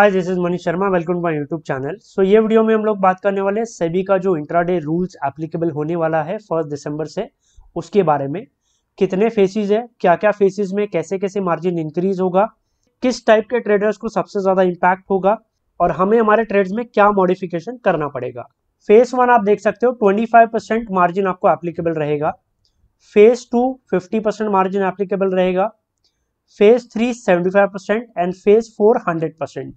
hi this is Manish Sharma welcome to my YouTube channel so ये video में हम लोग बात करने वाले हैं सेबी का जो इंट्राडे रूल्स एप्लीकेबल होने वाला है फर्स्ट दिसंबर से उसके बारे में कितने फेसिस है क्या क्या फेसिस में कैसे कैसे मार्जिन इंक्रीज होगा किस टाइप के ट्रेडर्स को सबसे ज़्यादा इम्पैक्ट होगा और हमें हमारे ट्रेड्स में क्या मॉडिफिकेशन करना पड़ेगा फेस वन आप देख सकते हो ट्वेंटी मार्जिन आपको एप्लीकेबल रहेगा phase two fifty margin applicable रहेगा phase three seventy five percent and phase four hundred percent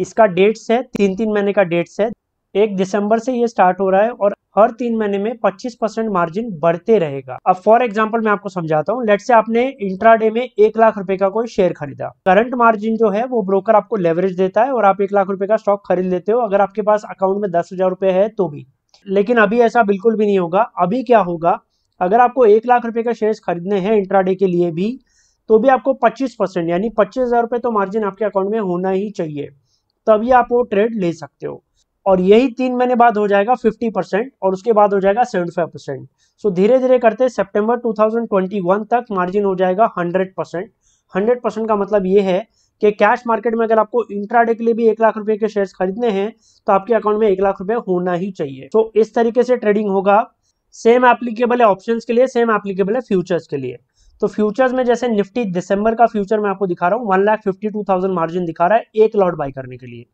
इसका डेट्स है तीन तीन महीने का डेट्स है एक दिसंबर से ये स्टार्ट हो रहा है और हर तीन महीने में 25 परसेंट मार्जिन बढ़ते रहेगा अब फॉर एग्जांपल मैं आपको समझाता हूँ लेट से आपने इंट्राडे में एक लाख रुपए का कोई शेयर खरीदा करंट मार्जिन जो है वो ब्रोकर आपको लेवरेज देता है और आप एक लाख रुपए का स्टॉक खरीद लेते हो अगर आपके पास अकाउंट में दस हजार रुपए है तो भी लेकिन अभी ऐसा बिल्कुल भी नहीं होगा अभी क्या होगा अगर आपको एक लाख रुपए का शेयर खरीदने हैं इंट्राडे के लिए भी तो भी आपको 25 परसेंट यानी पच्चीस हजार रुपये तो मार्जिन आपके अकाउंट में होना ही चाहिए तभी आप वो ट्रेड ले सकते हो और यही तीन महीने बाद हो जाएगा 50 परसेंट और उसके बाद हो जाएगा 75 परसेंट सो धीरे धीरे करते सितंबर 2021 तक मार्जिन हो जाएगा 100 परसेंट हंड्रेड परसेंट का मतलब ये है कि कैश मार्केट में अगर आपको इंट्राडे के लिए भी एक लाख रुपए के शेयर्स खरीदने हैं तो आपके अकाउंट में एक लाख रुपए होना ही चाहिए तो so, इस तरीके से ट्रेडिंग होगा सेम एप्लीकेबल है ऑप्शंस के लिए सेम एप्लीकेबल है फ्यूचर्स के लिए तो फ्यूचर्स में जैसे निफ्टी दिसंबर का फ्यूचर मैं आपको दिखा रहा हूँ one lakh fifty two thousand margin दिखा रहा है एक लॉट बाई करने के लिए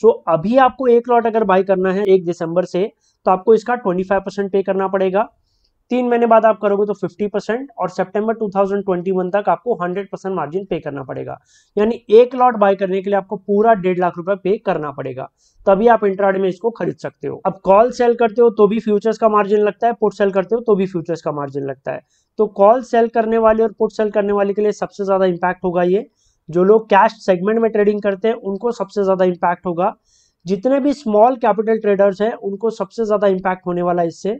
सो so, अभी आपको एक लॉट अगर बाई करना है एक दिसंबर से तो आपको इसका ट्वेंटी फाइव परसेंट पे करना पड़ेगा तीन महीने बाद आप करोगे तो फिफ्टी परसेंट और ट्वेंटी वन तक आपको हंड्रेड परसेंट मार्जिन पे करना पड़ेगा यानी एक लॉट बाय करने के लिए आपको पूरा डेढ़ लाख रुपए पे करना पड़ेगा तभी आप इंट्राडे में इसको खरीद सकते हो अब कॉल सेल करते हो तो भी फ्यूचर्स का मार्जिन लगता है पुट सेल करते हो तो भी फ्यूचर्स का मार्जिन लगता है तो कॉल सेल करने वाले और पुट सेल करने वाले के लिए सबसे ज़्यादा इम्पैक्ट होगा ये जो लोग कैश सेगमेंट में ट्रेडिंग करते हैं उनको सबसे ज़्यादा इम्पैक्ट होगा जितने भी स्मॉल कैपिटल ट्रेडर्स हैं उनको सबसे ज़्यादा इम्पैक्ट होने वाला है इससे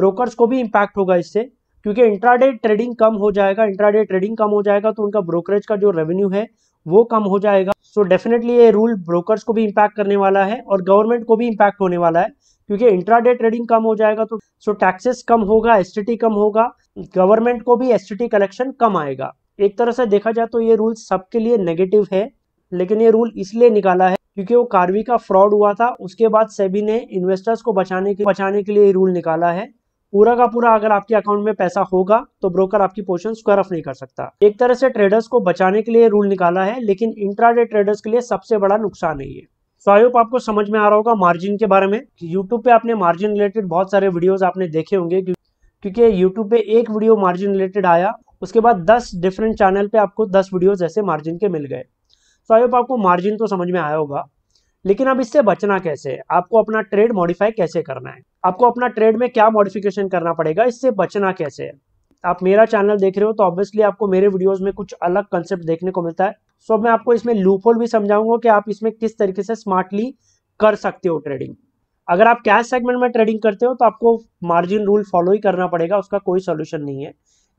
ब्रोकर्स को भी इम्पैक्ट होगा इससे क्योंकि इंट्राडे ट्रेडिंग कम हो जाएगा इंट्राडे ट्रेडिंग कम हो जाएगा तो उनका ब्रोकरेज का जो रेवेन्यू है वो कम हो जाएगा सो so डेफिनेटली ये रूल ब्रोकर्स को भी इम्पैक्ट करने वाला है और गवर्नमेंट को भी इम्पैक्ट होने वाला है क्योंकि इंट्राडे ट्रेडिंग कम हो जाएगा तो सो टैक्सेस कम होगा एस कम होगा गवर्नमेंट को भी एस कलेक्शन कम आएगा एक तरह से देखा जाए तो ये रूल सबके लिए नेगेटिव है लेकिन ये रूल इसलिए निकाला है क्योंकि वो कार्वी का फ्रॉड हुआ था उसके बाद सेबी ने इन्वेस्टर्स को बचाने के बचाने के लिए ये रूल निकाला है पूरा का पूरा अगर आपके अकाउंट में पैसा होगा तो ब्रोकर आपकी पोर्शन स्क्वायर ऑफ नहीं कर सकता एक तरह से ट्रेडर्स को बचाने के लिए रूल निकाला है लेकिन इंट्राडे ट्रेडर्स के लिए सबसे बड़ा नुकसान है ये सो आई होप आपको समझ में आ रहा होगा मार्जिन के बारे में यूट्यूब पे आपने मार्जिन रिलेटेड बहुत सारे वीडियोस आपने देखे होंगे क्योंकि यूट्यूब पे एक वीडियो मार्जिन रिलेटेड आया उसके बाद दस डिफरेंट चैनल पे आपको दस वीडियोस ऐसे मार्जिन के मिल गए सो आई होप आपको मार्जिन तो समझ में आया होगा लेकिन अब इससे बचना कैसे है आपको अपना ट्रेड मॉडिफाई कैसे करना है आपको अपना ट्रेड में क्या मॉडिफिकेशन करना पड़ेगा इससे बचना कैसे है आप मेरा चैनल देख रहे हो तो ऑब्वियसली आपको मेरे वीडियोज में कुछ अलग कंसेप्ट देखने को मिलता है सो मैं आपको इसमें लूपोल भी समझाऊंगा कि आप इसमें किस तरीके से स्मार्टली कर सकते हो ट्रेडिंग अगर आप कैश सेगमेंट में ट्रेडिंग करते हो तो आपको मार्जिन रूल फॉलो ही करना पड़ेगा उसका कोई सोल्यूशन नहीं है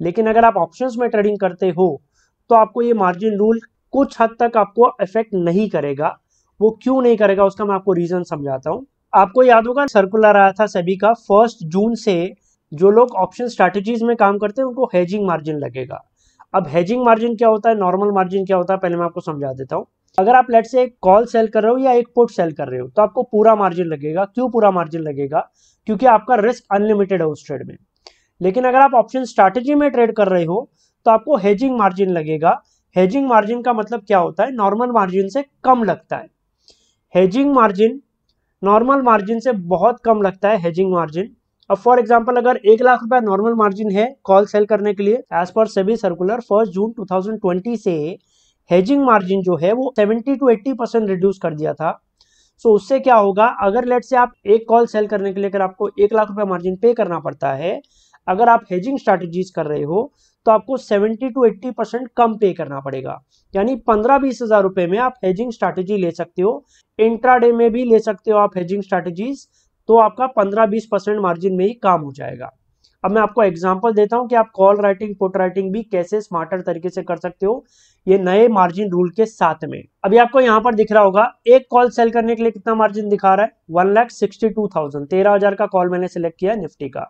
लेकिन अगर आप ऑप्शंस में ट्रेडिंग करते हो तो आपको ये मार्जिन रूल कुछ हद तक आपको इफेक्ट नहीं करेगा वो क्यों नहीं करेगा उसका मैं आपको रीजन समझाता हूँ आपको याद होगा सर्कुलर आया था सभी का फर्स्ट जून से जो लोग ऑप्शन स्ट्रेटेजीज में काम करते हैं उनको हेजिंग मार्जिन लगेगा अब हेजिंग मार्जिन क्या होता है नॉर्मल मार्जिन क्या होता है पहले मैं आपको समझा देता हूँ अगर आप लेट से एक कॉल सेल कर रहे हो या एक पुट सेल कर रहे हो तो आपको पूरा मार्जिन लगेगा क्यों पूरा मार्जिन लगेगा क्योंकि आपका रिस्क अनलिमिटेड है उस ट्रेड में लेकिन अगर आप ऑप्शन स्ट्रैटेजी में ट्रेड कर रहे हो तो आपको हेजिंग मार्जिन लगेगा हेजिंग मार्जिन का मतलब क्या होता है नॉर्मल मार्जिन से कम लगता है हेजिंग मार्जिन नॉर्मल मार्जिन से बहुत कम लगता है हेजिंग मार्जिन अब फॉर एग्जाम्पल अगर एक लाख रुपया नॉर्मल मार्जिन है कॉल सेल करने के लिए as per SEBI circular first June 2020 से हेजिंग मार्जिन जो है वो 70 टू 80 परसेंट रिड्यूस कर दिया था सो so, उससे क्या होगा अगर लेट से आप एक कॉल सेल करने के लिए अगर आपको एक लाख रुपया मार्जिन पे करना पड़ता है अगर आप हेजिंग स्ट्रैटेजीज कर रहे हो तो आपको 70 टू 80 परसेंट कम पे करना पड़ेगा यानी पंद्रह बीस हजार रुपए में आप हेजिंग स्ट्रैटेजी ले सकते हो इंट्राडे में भी ले सकते हो आप हेजिंग स्ट्रैटेजीज तो आपका 15-20 परसेंट मार्जिन में ही काम हो जाएगा अब मैं आपको एग्जांपल देता हूं कि आप कॉल राइटिंग पुट राइटिंग भी कैसे स्मार्टर तरीके से कर सकते हो ये नए मार्जिन रूल के साथ में अभी आपको यहां पर दिख रहा होगा एक कॉल सेल करने के लिए कितना मार्जिन दिखा रहा है one lakh sixty two thousand तेरह हजार का कॉल मैंने सेलेक्ट किया निफ्टी का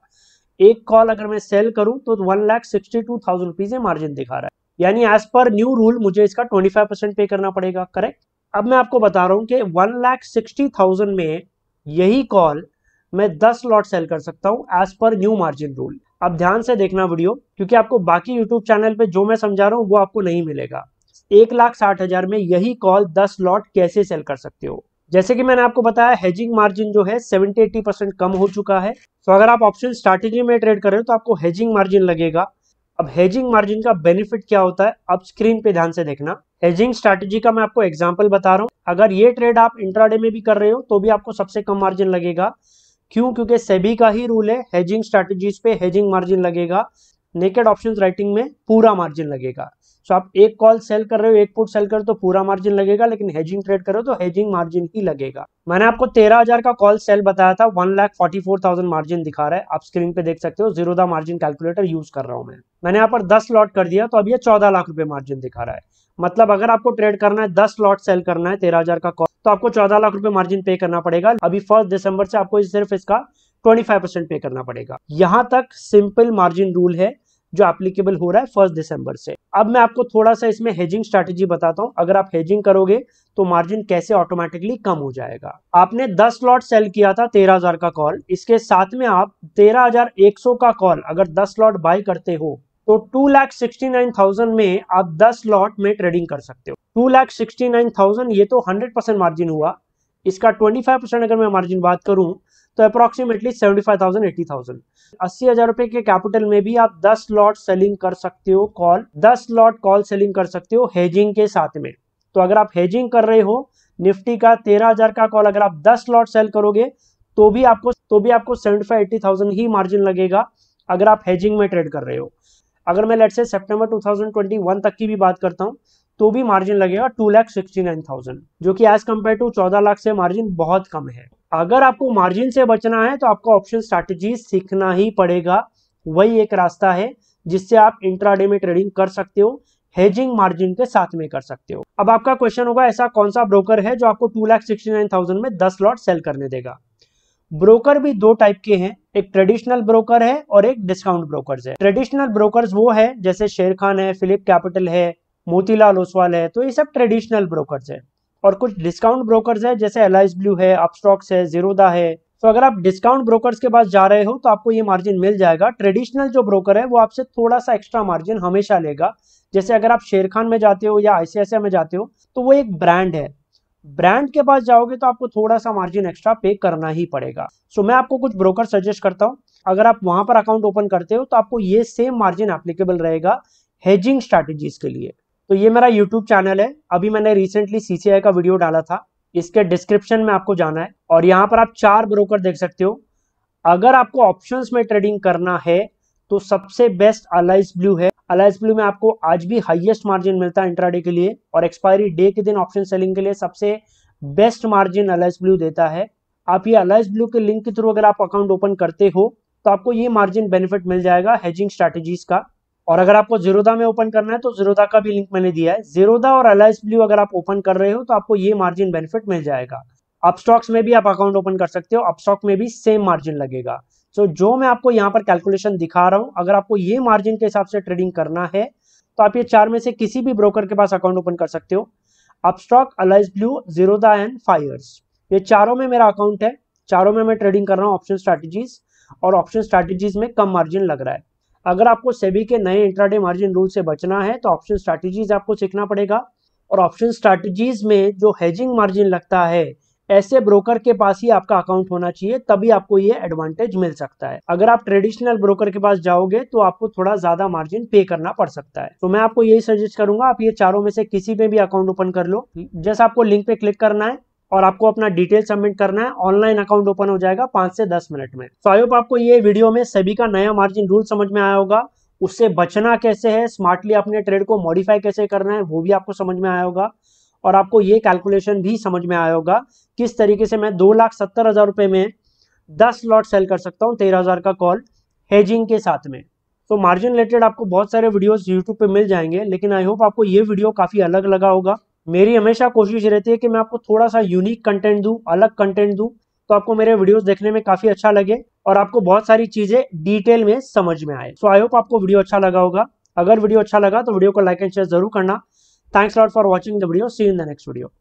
एक कॉल अगर मैं सेल करूं तो one lakh sixty two thousand rupees margin दिखा रहा है यानी एज पर न्यू रूल मुझे इसका ट्वेंटी फाइव परसेंट पे करना पड़ेगा करेक्ट अब मैं आपको बता रहा हूँ कि वन लाख सिक्सटी थाउजेंड में यही कॉल मैं 10 लॉट सेल कर सकता हूं as per new margin rule अब ध्यान से देखना वीडियो क्योंकि आपको बाकी यूट्यूब चैनल पे जो मैं समझा रहा हूं वो आपको नहीं मिलेगा एक लाख साठ हजार में यही कॉल दस लॉट कैसे सेल कर सकते हो जैसे कि मैंने आपको बताया हेजिंग मार्जिन जो है 70-80 परसेंट कम हो चुका है तो अगर आप ऑप्शन स्ट्रैटेजी में ट्रेड कर रहे हो तो आपको हेजिंग मार्जिन लगेगा अब हेजिंग मार्जिन का बेनिफिट क्या होता है अब स्क्रीन पे ध्यान से देखना हेजिंग स्ट्रैटेजी का मैं आपको एग्जाम्पल बता रहा हूँ अगर ये ट्रेड आप इंट्राडे में भी कर रहे हो तो भी आपको सबसे कम मार्जिन लगेगा क्यों क्योंकि सेबी का ही रूल है हेजिंग स्ट्रेटजीज पे हेजिंग मार्जिन लगेगा नेकेड ऑप्शन राइटिंग में पूरा मार्जिन लगेगा सो आप एक कॉल सेल कर रहे हो एक पुट सेल कर तो पूरा मार्जिन लगेगा लेकिन हेजिंग ट्रेड करो तो हेजिंग मार्जिन ही लगेगा मैंने आपको तेरह हजार का कॉल सेल बताया था one lakh forty four thousand margin दिखा रहा है आप स्क्रीन पे देख सकते हो जीरो मार्जिन कैलकुलेटर यूज कर रहा हूँ मैं मैंने यहाँ पर दस लॉट कर दिया तो अब यह चौदह लाख रुपए मार्जिन दिखा रहा है मतलब अगर आपको ट्रेड करना है दस लॉट सेल करना है तेरह हजार का कॉल तो आपको चौदह लाख रुपए मार्जिन पे करना पड़ेगा अभी फर्स्ट दिसंबर से आपको सिर्फ इसका ट्वेंटी फाइव परसेंट पे करना पड़ेगा यहाँ तक सिंपल मार्जिन रूल है जो एप्लीकेबल हो रहा है फर्स्ट दिसंबर से अब मैं आपको थोड़ा सा इसमें हेजिंग स्ट्रेटेजी बताता हूं अगर आप हेजिंग करोगे तो मार्जिन कैसे ऑटोमेटिकली कम हो जाएगा आपने 10 लॉट सेल किया था 13000 का कॉल इसके साथ में आप 13100 का कॉल अगर 10 लॉट बाय करते हो तो two lakh sixty nine thousand में आप दस लॉट में ट्रेडिंग कर सकते हो two lakh sixty nine thousand ये तो हंड्रेड परसेंट मार्जिन हुआ इसका ट्वेंटी फाइव परसेंट अगर मैं मार्जिन बात करूं तो approximately seventy five thousand eighty thousand अस्सी हजार रुपए के कैपिटल में भी आप दस लॉट सेलिंग कर सकते हो कॉल दस लॉट कॉल सेलिंग कर सकते हो हेजिंग के साथ में तो अगर आप हेजिंग कर रहे हो निफ्टी का तेरह हजार का कॉल अगर आप दस लॉट सेल करोगे तो भी आपको तो भी आपको सेवेंटी फाइव एट्टी थाउजेंड ही मार्जिन लगेगा अगर आप हेजिंग में ट्रेड कर रहे हो अगर मैं लेट से September two thousand twenty one तक की भी बात करता हूँ तो भी मार्जिन लगेगा two lakh sixty nine thousand जो कि एज कम्पेयर टू चौदह लाख से मार्जिन बहुत कम है अगर आपको मार्जिन से बचना है तो आपको ऑप्शन स्ट्रैटेजी सीखना ही पड़ेगा वही एक रास्ता है जिससे आप इंट्राडे में ट्रेडिंग कर सकते हो हेजिंग मार्जिन के साथ में कर सकते हो अब आपका क्वेश्चन होगा ऐसा कौन सा ब्रोकर है जो आपको two lakh sixty nine thousand में दस लॉट सेल करने देगा ब्रोकर भी दो टाइप के हैं एक ट्रेडिशनल ब्रोकर है और एक डिस्काउंट ब्रोकर है ट्रेडिशनल ब्रोकर वो है जैसे शेर खान है फिलिप कैपिटल है मोतीलाल ओसवाल है तो ये सब ट्रेडिशनल ब्रोकर है और कुछ डिस्काउंट ब्रोकर्स है जैसे एल ब्लू है अपस्टॉक्स है जीरोदा है तो अगर आप डिस्काउंट ब्रोकर्स के पास जा रहे हो तो आपको ये मार्जिन मिल जाएगा ट्रेडिशनल जो ब्रोकर है वो आपसे थोड़ा सा एक्स्ट्रा मार्जिन हमेशा लेगा जैसे अगर आप शेरखान में जाते हो या आईसीआईसीआई में जाते हो तो वो एक ब्रांड है ब्रांड के पास जाओगे तो आपको थोड़ा सा मार्जिन एक्स्ट्रा पे करना ही पड़ेगा सो so, मैं आपको कुछ ब्रोकर सजेस्ट करता हूँ अगर आप वहां पर अकाउंट ओपन करते हो तो आपको ये सेम मार्जिन एप्लीकेबल रहेगा हेजिंग स्ट्रेटेजीज के लिए तो ये मेरा YouTube चैनल है अभी मैंने रिसेंटली सीसीआई का वीडियो डाला था इसके डिस्क्रिप्शन में आपको जाना है और यहाँ पर आप चार ब्रोकर देख सकते हो अगर आपको ऑप्शंस में ट्रेडिंग करना है तो सबसे बेस्ट अलाइस ब्लू है अलाइस ब्लू में आपको आज भी हाईएस्ट मार्जिन मिलता है इंट्राडे के लिए और एक्सपायरी डे के दिन ऑप्शन सेलिंग के लिए सबसे बेस्ट मार्जिन अलाइस ब्लू देता है आप ये अलाइस ब्लू के लिंक के थ्रू अगर आप अकाउंट ओपन करते हो तो आपको ये मार्जिन बेनिफिट मिल जाएगा हेजिंग स्ट्रेटेजीज का और अगर आपको जीरोदा में ओपन करना है तो जीरोदा का भी लिंक मैंने दिया है जीरोदा और एलाइस ब्लू अगर आप ओपन कर रहे हो तो आपको ये मार्जिन बेनिफिट मिल जाएगा अपस्टॉक्स में भी आप अकाउंट ओपन कर सकते हो अपस्टॉक में भी सेम मार्जिन लगेगा सो जो मैं आपको यहाँ पर कैलकुलेशन दिखा रहा हूँ अगर आपको ये मार्जिन के हिसाब से ट्रेडिंग करना है तो आप ये चार में से किसी भी ब्रोकर के पास अकाउंट ओपन कर सकते हो Upstox Alice Blue Zerodha and Fyers ये चारों में मेरा अकाउंट है चारों में मैं ट्रेडिंग कर रहा हूँ ऑप्शन स्ट्रेटेजीज और ऑप्शन स्ट्रेटेजीज में कम मार्जिन लग रहा है अगर आपको सेबी के नए इंट्राडे मार्जिन रूल से बचना है तो ऑप्शन स्ट्रैटेजीज आपको सीखना पड़ेगा और ऑप्शन स्ट्रैटेजीज में जो हेजिंग मार्जिन लगता है ऐसे ब्रोकर के पास ही आपका अकाउंट होना चाहिए तभी आपको ये एडवांटेज मिल सकता है अगर आप ट्रेडिशनल ब्रोकर के पास जाओगे तो आपको थोड़ा ज्यादा मार्जिन पे करना पड़ सकता है तो मैं आपको यही सजेस्ट करूंगा आप ये चारों में से किसी में भी अकाउंट ओपन कर लो जैसे आपको लिंक पे क्लिक करना है और आपको अपना डिटेल सबमिट करना है ऑनलाइन अकाउंट ओपन हो जाएगा पांच से दस मिनट में तो आई होप आपको ये वीडियो में सभी का नया मार्जिन रूल समझ में आया होगा उससे बचना कैसे है स्मार्टली अपने ट्रेड को मॉडिफाई कैसे करना है वो भी आपको समझ में आया होगा और आपको ये कैलकुलेशन भी समझ में आया होगा किस तरीके से मैं दो लाख सत्तर हजार रुपये में दस लॉट सेल कर सकता हूँ तेरह हजार का कॉल हेजिंग के साथ में तो मार्जिन रिलेटेड आपको बहुत सारे वीडियोस यूट्यूब पे मिल जाएंगे लेकिन आई होप आपको ये वीडियो काफ़ी अलग लगा होगा मेरी हमेशा कोशिश रहती है कि मैं आपको थोड़ा सा यूनिक कंटेंट दूँ अलग कंटेंट दूँ तो आपको मेरे वीडियोस देखने में काफी अच्छा लगे और आपको बहुत सारी चीजें डिटेल में समझ में आए सो आई होप आपको वीडियो अच्छा लगा होगा अगर वीडियो अच्छा लगा तो वीडियो को लाइक एंड शेयर जरूर करना thanks lot for watching the video see in the next video